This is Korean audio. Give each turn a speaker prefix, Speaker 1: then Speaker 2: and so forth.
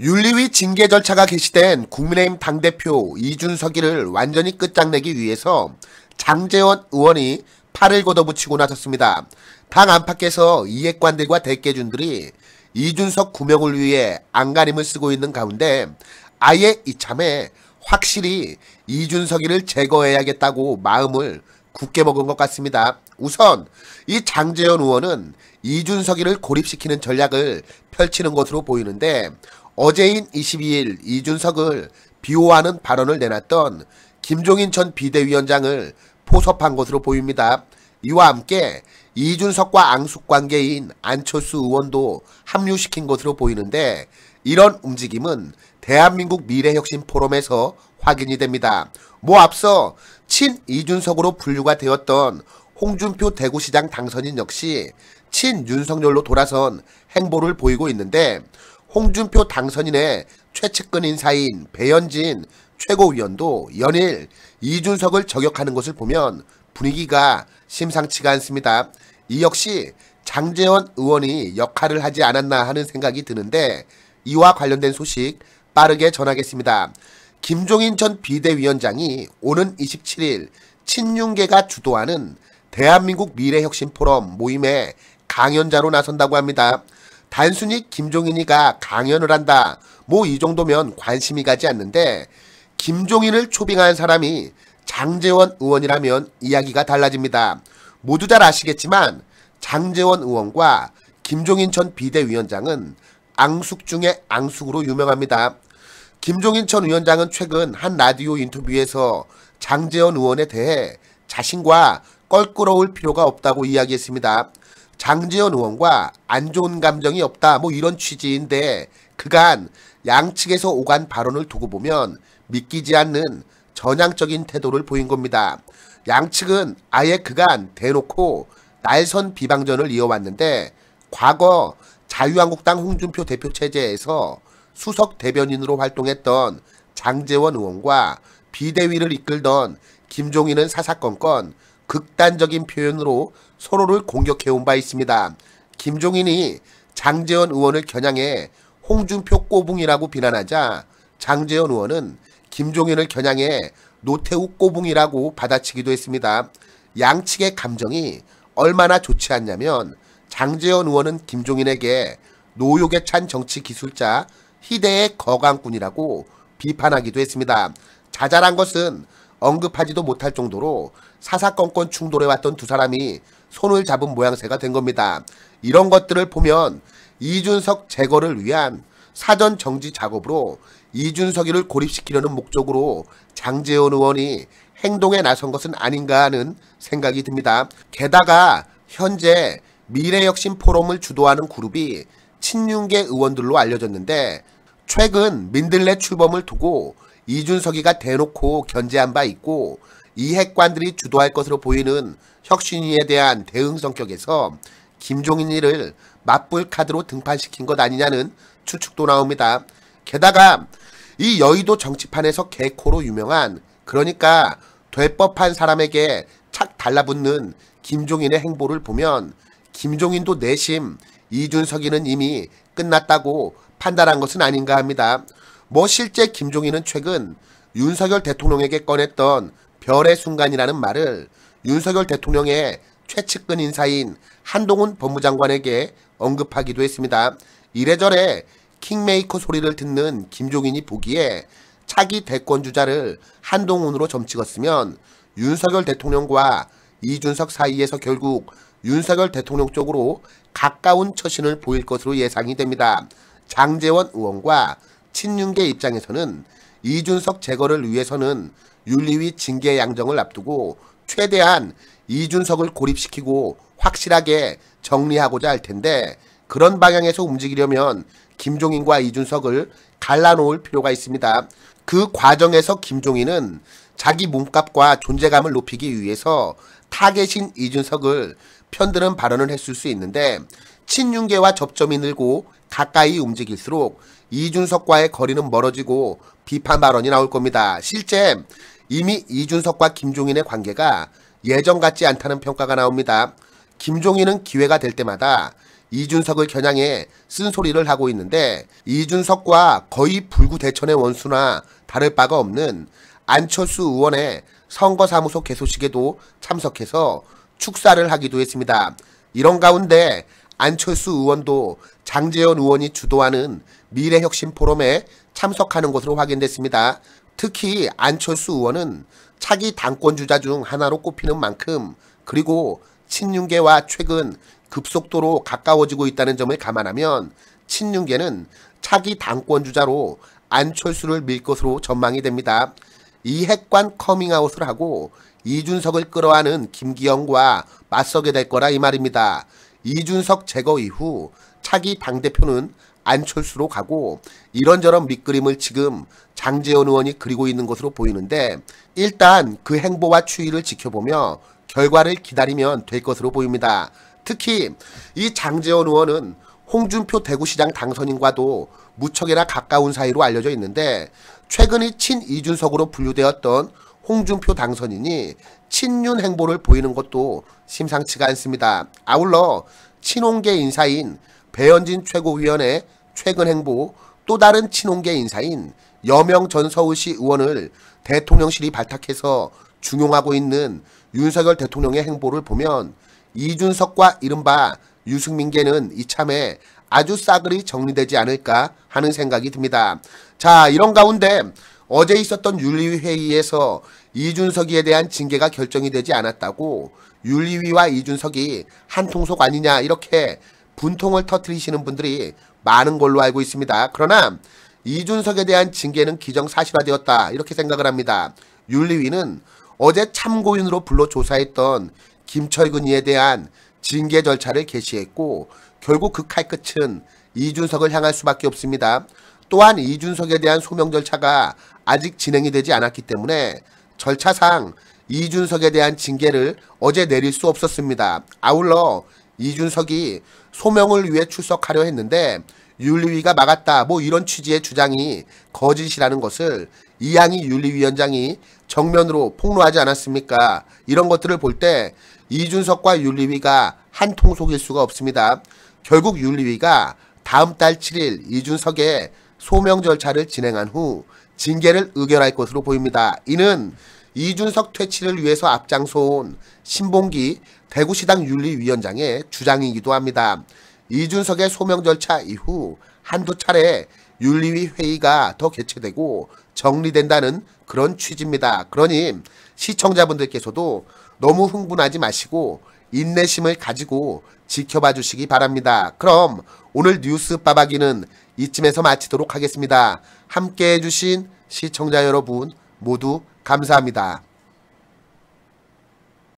Speaker 1: 윤리위 징계 절차가 개시된 국민의힘 당대표 이준석이를 완전히 끝장내기 위해서 장재원 의원이 팔을 걷어붙이고 나섰습니다. 당 안팎에서 이해관들과 대깨준들이 이준석 구명을 위해 안간힘을 쓰고 있는 가운데 아예 이참에 확실히 이준석이를 제거해야겠다고 마음을 굳게 먹은 것 같습니다. 우선 이 장재현 의원은 이준석이를 고립시키는 전략을 펼치는 것으로 보이는데 어제인 22일 이준석을 비호하는 발언을 내놨던 김종인 전 비대위원장을 포섭한 것으로 보입니다. 이와 함께 이준석과 앙숙 관계인 안철수 의원도 합류시킨 것으로 보이는데 이런 움직임은 대한민국 미래혁신 포럼에서 확인이 됩니다. 뭐 앞서 친 이준석으로 분류가 되었던 홍준표 대구시장 당선인 역시 친 윤석열로 돌아선 행보를 보이고 있는데 홍준표 당선인의 최측근 인사인 배현진 최고위원도 연일 이준석을 저격하는 것을 보면 분위기가 심상치가 않습니다. 이 역시 장재원 의원이 역할을 하지 않았나 하는 생각이 드는데 이와 관련된 소식 빠르게 전하겠습니다. 김종인 전 비대위원장이 오는 27일 친윤계가 주도하는 대한민국 미래혁신포럼 모임에 강연자로 나선다고 합니다. 단순히 김종인이가 강연을 한다. 뭐 이 정도면 관심이 가지 않는데 김종인을 초빙한 사람이 장재원 의원이라면 이야기가 달라집니다. 모두 잘 아시겠지만 장재원 의원과 김종인 전 비대위원장은 앙숙 중에 앙숙으로 유명합니다. 김종인 전 위원장은 최근 한 라디오 인터뷰에서 장재원 의원에 대해 자신과 껄끄러울 필요가 없다고 이야기했습니다. 장지현 의원과 안 좋은 감정이 없다 뭐 이런 취지인데 그간 양측에서 오간 발언을 두고 보면 믿기지 않는 전향적인 태도를 보인 겁니다. 양측은 아예 그간 대놓고 날선 비방전을 이어왔는데 과거 자유한국당 홍준표 대표 체제에서 수석 대변인으로 활동했던 장재원 의원과 비대위를 이끌던 김종인은 사사건건 극단적인 표현으로 서로를 공격해온 바 있습니다. 김종인이 장재현 의원을 겨냥해 홍준표 꼬붕이라고 비난하자 장재현 의원은 김종인을 겨냥해 노태우 꼬붕이라고 받아치기도 했습니다. 양측의 감정이 얼마나 좋지 않냐면 장재현 의원은 김종인에게 노욕에 찬 정치 기술자 희대의 거강꾼이라고 비판하기도 했습니다. 자잘한 것은 언급하지도 못할 정도로 사사건건 충돌해왔던 두 사람이 손을 잡은 모양새가 된 겁니다. 이런 것들을 보면 이준석 제거를 위한 사전 정지 작업으로 이준석이를 고립시키려는 목적으로 장재원 의원이 행동에 나선 것은 아닌가 하는 생각이 듭니다. 게다가 현재 미래혁신 포럼을 주도하는 그룹이 친윤계 의원들로 알려졌는데 최근 민들레 출범을 두고 이준석이가 대놓고 견제한 바 있고 이 핵관들이 주도할 것으로 보이는 혁신위에 대한 대응 성격에서 김종인이를 맞불 카드로 등판시킨 것 아니냐는 추측도 나옵니다. 게다가 이 여의도 정치판에서 개코로 유명한 그러니까 되법한 사람에게 착 달라붙는 김종인의 행보를 보면 김종인도 내심 이준석이는 이미 끝났다고 판단한 것은 아닌가 합니다. 뭐 실제 김종인은 최근 윤석열 대통령에게 꺼냈던 별의 순간이라는 말을 윤석열 대통령의 최측근 인사인 한동훈 법무장관에게 언급하기도 했습니다. 이래저래 킹메이커 소리를 듣는 김종인이 보기에 차기 대권 주자를 한동훈으로 점찍었으면 윤석열 대통령과 이준석 사이에서 결국 윤석열 대통령 쪽으로 가까운 처신을 보일 것으로 예상이 됩니다. 장재원 의원과 친윤계 입장에서는 이준석 제거를 위해서는 윤리위 징계 양정을 앞두고 최대한 이준석을 고립시키고 확실하게 정리하고자 할 텐데 그런 방향에서 움직이려면 김종인과 이준석을 갈라놓을 필요가 있습니다. 그 과정에서 김종인은 자기 몸값과 존재감을 높이기 위해서 타겟인 이준석을 편드는 발언을 했을 수 있는데 친윤계와 접점이 늘고 가까이 움직일수록 이준석과의 거리는 멀어지고 비판 발언이 나올 겁니다. 실제 이미 이준석과 김종인의 관계가 예전 같지 않다는 평가가 나옵니다. 김종인은 기회가 될 때마다 이준석을 겨냥해 쓴소리를 하고 있는데 이준석과 거의 불구대천의 원수나 다를 바가 없는 안철수 의원의 선거사무소 개소식에도 참석해서 축사를 하기도 했습니다. 이런 가운데 안철수 의원도 장재현 의원이 주도하는 미래혁신 포럼에 참석하는 것으로 확인됐습니다. 특히 안철수 의원은 차기 당권주자 중 하나로 꼽히는 만큼 그리고 친윤계와 최근 급속도로 가까워지고 있다는 점을 감안하면 친윤계는 차기 당권주자로 안철수를 밀 것으로 전망이 됩니다. 이핵관 커밍아웃을 하고 이준석을 끌어안은 김기영과 맞서게 될 거라 이 말입니다. 이준석 제거 이후 차기 당대표는 안철수로 가고 이런저런 밑그림을 지금 장재원 의원이 그리고 있는 것으로 보이는데 일단 그 행보와 추이를 지켜보며 결과를 기다리면 될 것으로 보입니다. 특히 이 장재원 의원은 홍준표 대구시장 당선인과도 무척이나 가까운 사이로 알려져 있는데 최근에 친이준석으로 분류되었던 홍준표 당선인이 친윤 행보를 보이는 것도 심상치가 않습니다. 아울러 친홍계 인사인 배현진 최고위원의 최근 행보 또 다른 친홍계 인사인 여명 전 서울시 의원을 대통령실이 발탁해서 중용하고 있는 윤석열 대통령의 행보를 보면 이준석과 이른바 유승민계는 이참에 아주 싸그리 정리되지 않을까 하는 생각이 듭니다. 자 이런 가운데 어제 있었던 윤리회의에서 이준석이에 대한 징계가 결정이 되지 않았다고 윤리위와 이준석이 한 통속 아니냐 이렇게 분통을 터트리시는 분들이 많은 걸로 알고 있습니다. 그러나 이준석에 대한 징계는 기정사실화되었다 이렇게 생각을 합니다. 윤리위는 어제 참고인으로 불러 조사했던 김철근이에 대한 징계 절차를 개시했고 결국 그 칼끝은 이준석을 향할 수밖에 없습니다. 또한 이준석에 대한 소명 절차가 아직 진행이 되지 않았기 때문에 절차상 이준석에 대한 징계를 어제 내릴 수 없었습니다. 아울러 이준석이 소명을 위해 출석하려 했는데 윤리위가 막았다 뭐 이런 취지의 주장이 거짓이라는 것을 이양희 윤리위원장이 정면으로 폭로하지 않았습니까? 이런 것들을 볼 때 이준석과 윤리위가 한 통속일 수가 없습니다. 결국 윤리위가 다음 달 7일 이준석의 소명 절차를 진행한 후 징계를 의결할 것으로 보입니다. 이는 이준석 퇴치를 위해서 앞장서온 신봉기 대구시당 윤리위원장의 주장이기도 합니다. 이준석의 소명 절차 이후 한두 차례 윤리위 회의가 더 개최되고 정리된다는 그런 취지입니다. 그러니 시청자분들께서도 너무 흥분하지 마시고 인내심을 가지고 지켜봐 주시기 바랍니다. 그럼 오늘 뉴스 빠박이는 이쯤에서 마치도록 하겠습니다. 함께해 주신 시청자 여러분 모두 감사합니다.